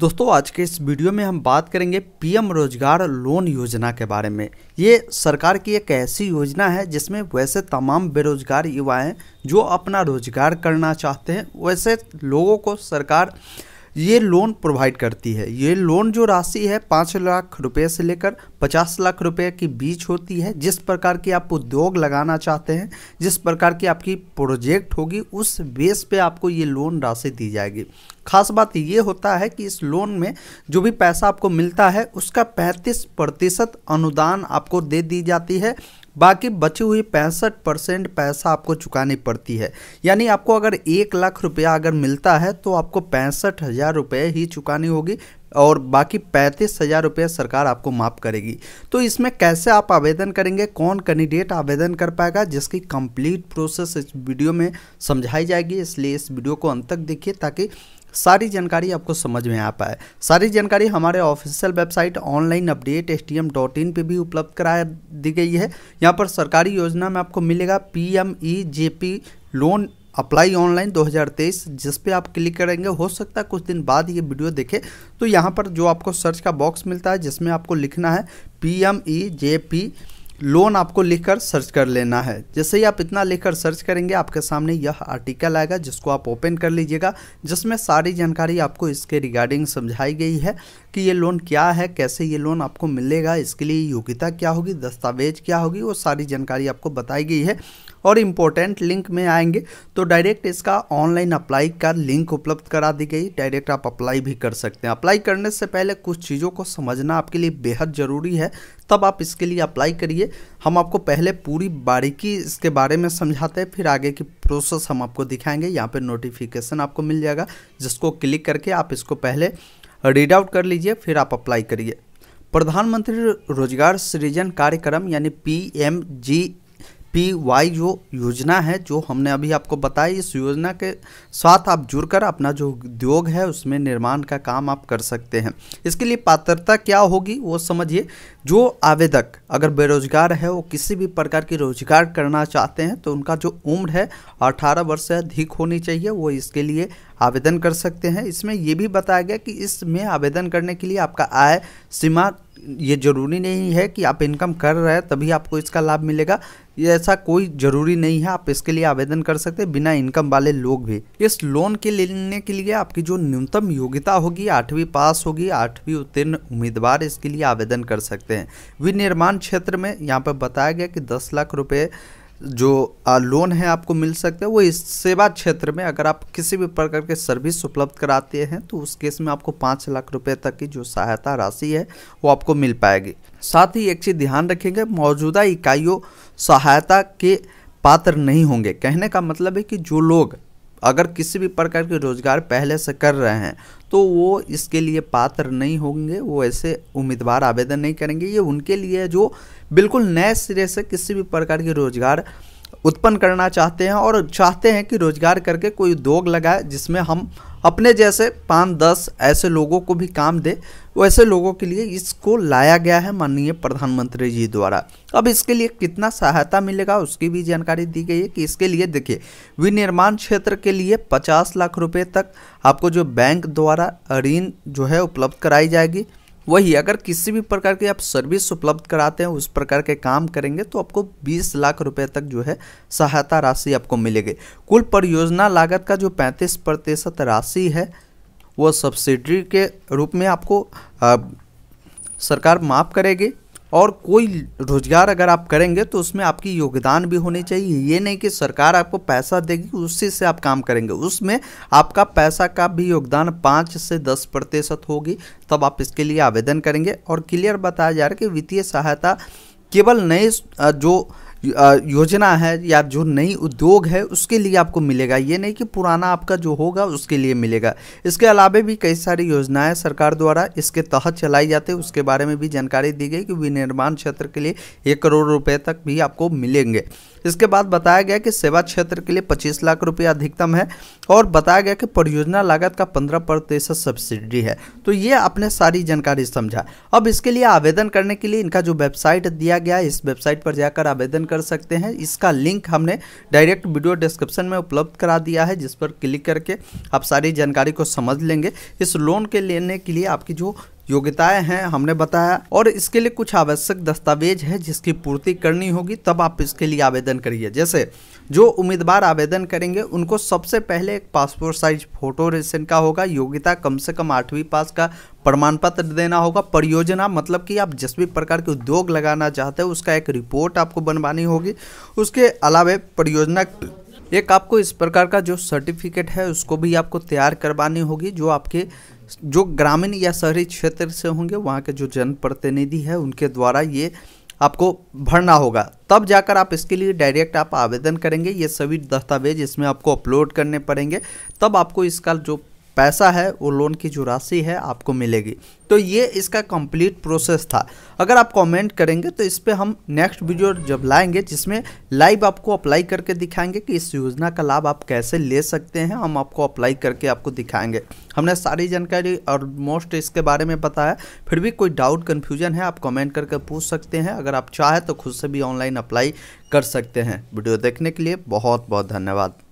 दोस्तों आज के इस वीडियो में हम बात करेंगे पीएम रोजगार लोन योजना के बारे में ये सरकार की एक ऐसी योजना है जिसमें वैसे तमाम बेरोजगार युवाएं जो अपना रोजगार करना चाहते हैं वैसे लोगों को सरकार ये लोन प्रोवाइड करती है ये लोन जो राशि है पाँच लाख रुपए से लेकर पचास लाख रुपए के बीच होती है जिस प्रकार की आप उद्योग लगाना चाहते हैं जिस प्रकार की आपकी प्रोजेक्ट होगी उस बेस पे आपको ये लोन राशि दी जाएगी खास बात ये होता है कि इस लोन में जो भी पैसा आपको मिलता है उसका पैंतीस प्रतिशत अनुदान आपको दे दी जाती है बाकी बची हुई पैंसठ परसेंट पैसा आपको चुकानी पड़ती है यानी आपको अगर एक लाख रुपया अगर मिलता है तो आपको पैंसठ हज़ार रुपये ही चुकानी होगी और बाकी पैंतीस हज़ार रुपये सरकार आपको माफ़ करेगी तो इसमें कैसे आप आवेदन करेंगे कौन कैंडिडेट आवेदन कर पाएगा जिसकी कंप्लीट प्रोसेस इस वीडियो में समझाई जाएगी इसलिए इस वीडियो को अंत तक देखिए ताकि सारी जानकारी आपको समझ में आ पाए सारी जानकारी हमारे official website online update S T M dot in पर भी उपलब्ध करा दी गई है यहाँ पर सरकारी योजना में आपको मिलेगा P M E G P loan apply online 2023 जिस पे आप क्लिक करेंगे हो सकता है कुछ दिन बाद ये वीडियो देखे तो यहाँ पर जो आपको सर्च का बॉक्स मिलता है जिसमें आपको लिखना है P M E G P loan आपको लिखकर सर्च कर लेना है जैसे ही आप इतना लिखकर सर्च करेंगे आपके सामने यह आर्टिकल आएगा जिसको आप ओपन कर लीजिएगा जिसमें सारी जानकारी आपको इसके रिगार्डिंग समझाई गई है कि ये लोन क्या है कैसे ये लोन आपको मिलेगा इसके लिए योग्यता क्या होगी दस्तावेज क्या होगी वो सारी जानकारी आपको बताई गई है और इम्पोर्टेंट लिंक में आएंगे तो डायरेक्ट इसका ऑनलाइन अप्लाई का लिंक उपलब्ध करा दी गई डायरेक्ट आप अप्लाई भी कर सकते हैं अप्लाई करने से पहले कुछ चीज़ों को समझना आपके लिए बेहद ज़रूरी है तब आप इसके लिए अप्लाई करिए हम आपको पहले पूरी बारीकी इसके बारे में समझाते हैं फिर आगे की प्रोसेस हम आपको दिखाएंगे यहाँ पर नोटिफिकेशन आपको मिल जाएगा जिसको क्लिक करके आप इसको पहले रीड आउट कर लीजिए फिर आप अप्लाई करिए प्रधानमंत्री रोजगार सृजन कार्यक्रम यानी P M G P Y जो योजना है जो हमने अभी आपको बताई इस योजना के साथ आप जुड़कर अपना जो उद्योग है उसमें निर्माण का काम आप कर सकते हैं इसके लिए पात्रता क्या होगी वो समझिए जो आवेदक अगर बेरोजगार है वो किसी भी प्रकार की रोजगार करना चाहते हैं तो उनका जो उम्र है अठारह वर्ष से अधिक होनी चाहिए वो इसके लिए आवेदन कर सकते हैं इसमें ये भी बताया गया कि इसमें आवेदन करने के लिए आपका आय सीमा ये ज़रूरी नहीं है कि आप इनकम कर रहे हैं तभी आपको इसका लाभ मिलेगा ये ऐसा कोई जरूरी नहीं है आप इसके लिए आवेदन कर सकते हैं बिना इनकम वाले लोग भी इस लोन के लेने के लिए आपकी जो न्यूनतम योग्यता होगी आठवीं पास होगी आठवीं उत्तीर्ण उम्मीदवार इसके लिए आवेदन कर सकते हैं विनिर्माण क्षेत्र में यहाँ पर बताया गया कि दस लाख रुपये जो लोन है आपको मिल सकता है वो इस सेवा क्षेत्र में अगर आप किसी भी प्रकार के सर्विस उपलब्ध कराते हैं तो उस केस में आपको पाँच लाख रुपए तक की जो सहायता राशि है वो आपको मिल पाएगी साथ ही एक चीज़ ध्यान रखेंगे मौजूदा इकाइयों सहायता के पात्र नहीं होंगे कहने का मतलब है कि जो लोग अगर किसी भी प्रकार के रोजगार पहले से कर रहे हैं तो वो इसके लिए पात्र नहीं होंगे वो ऐसे उम्मीदवार आवेदन नहीं करेंगे ये उनके लिए जो बिल्कुल नए सिरे से किसी भी प्रकार के रोजगार उत्पन्न करना चाहते हैं और चाहते हैं कि रोजगार करके कोई उद्योग लगाए जिसमें हम अपने जैसे पाँच दस ऐसे लोगों को भी काम दे वैसे लोगों के लिए इसको लाया गया है माननीय प्रधानमंत्री जी द्वारा अब इसके लिए कितना सहायता मिलेगा उसकी भी जानकारी दी गई है कि इसके लिए देखिए विनिर्माण क्षेत्र के लिए 50 लाख रुपए तक आपको जो बैंक द्वारा ऋण जो है उपलब्ध कराई जाएगी वही अगर किसी भी प्रकार की आप सर्विस उपलब्ध कराते हैं उस प्रकार के काम करेंगे तो आपको 20 लाख रुपए तक जो है सहायता राशि आपको मिलेगी कुल परियोजना लागत का जो 35 प्रतिशत राशि है वो सब्सिडी के रूप में आपको आ, सरकार माफ़ करेगी और कोई रोजगार अगर आप करेंगे तो उसमें आपकी योगदान भी होनी चाहिए ये नहीं कि सरकार आपको पैसा देगी उसी से आप काम करेंगे उसमें आपका पैसा का भी योगदान पाँच से दस प्रतिशत होगी तब आप इसके लिए आवेदन करेंगे और क्लियर बताया जा रहा है कि वित्तीय सहायता केवल नए जो योजना है या जो नई उद्योग है उसके लिए आपको मिलेगा ये नहीं कि पुराना आपका जो होगा उसके लिए मिलेगा इसके अलावा भी कई सारी योजनाएं सरकार द्वारा इसके तहत चलाई जाती है उसके बारे में भी जानकारी दी गई कि विनिर्माण क्षेत्र के लिए एक करोड़ रुपये तक भी आपको मिलेंगे इसके बाद बताया गया कि सेवा क्षेत्र के लिए पच्चीस लाख रुपये अधिकतम है और बताया गया कि परियोजना लागत का पंद्रह प्रतिशत सब्सिडी है तो ये आपने सारी जानकारी समझा अब इसके लिए आवेदन करने के लिए इनका जो वेबसाइट दिया गया है इस वेबसाइट पर जाकर आवेदन कर सकते हैं इसका लिंक हमने डायरेक्ट वीडियो डिस्क्रिप्शन में उपलब्ध करा दिया है जिस पर क्लिक करके आप सारी जानकारी को समझ लेंगे इस लोन के लेने के लिए आपकी जो योग्यताएं हैं हमने बताया और इसके लिए कुछ आवश्यक दस्तावेज है जिसकी पूर्ति करनी होगी तब आप इसके लिए आवेदन करिए जैसे जो उम्मीदवार आवेदन करेंगे उनको सबसे पहले एक पासपोर्ट साइज फोटो रेशन का होगा योग्यता कम से कम आठवीं पास का प्रमाण पत्र देना होगा परियोजना मतलब कि आप जिस भी प्रकार के उद्योग लगाना चाहते हैं उसका एक रिपोर्ट आपको बनवानी होगी उसके अलावा परियोजना एक आपको इस प्रकार का जो सर्टिफिकेट है उसको भी आपको तैयार करवानी होगी जो आपके जो ग्रामीण या शहरी क्षेत्र से होंगे वहाँ के जो जनप्रतिनिधि है उनके द्वारा ये आपको भरना होगा तब जाकर आप इसके लिए डायरेक्ट आप आवेदन करेंगे ये सभी दस्तावेज इसमें आपको अपलोड करने पड़ेंगे तब आपको इसका जो पैसा है वो लोन की जो राशि है आपको मिलेगी तो ये इसका कंप्लीट प्रोसेस था अगर आप कमेंट करेंगे तो इस पर हम नेक्स्ट वीडियो जब लाएंगे जिसमें लाइव आपको अप्लाई करके दिखाएंगे कि इस योजना का लाभ आप कैसे ले सकते हैं हम आपको अप्लाई करके आपको दिखाएंगे हमने सारी जानकारी और मोस्ट इसके बारे में बताया फिर भी कोई डाउट कन्फ्यूजन है आप कॉमेंट करके पूछ सकते हैं अगर आप चाहें तो खुद से भी ऑनलाइन अप्लाई कर सकते हैं वीडियो देखने के लिए बहुत बहुत धन्यवाद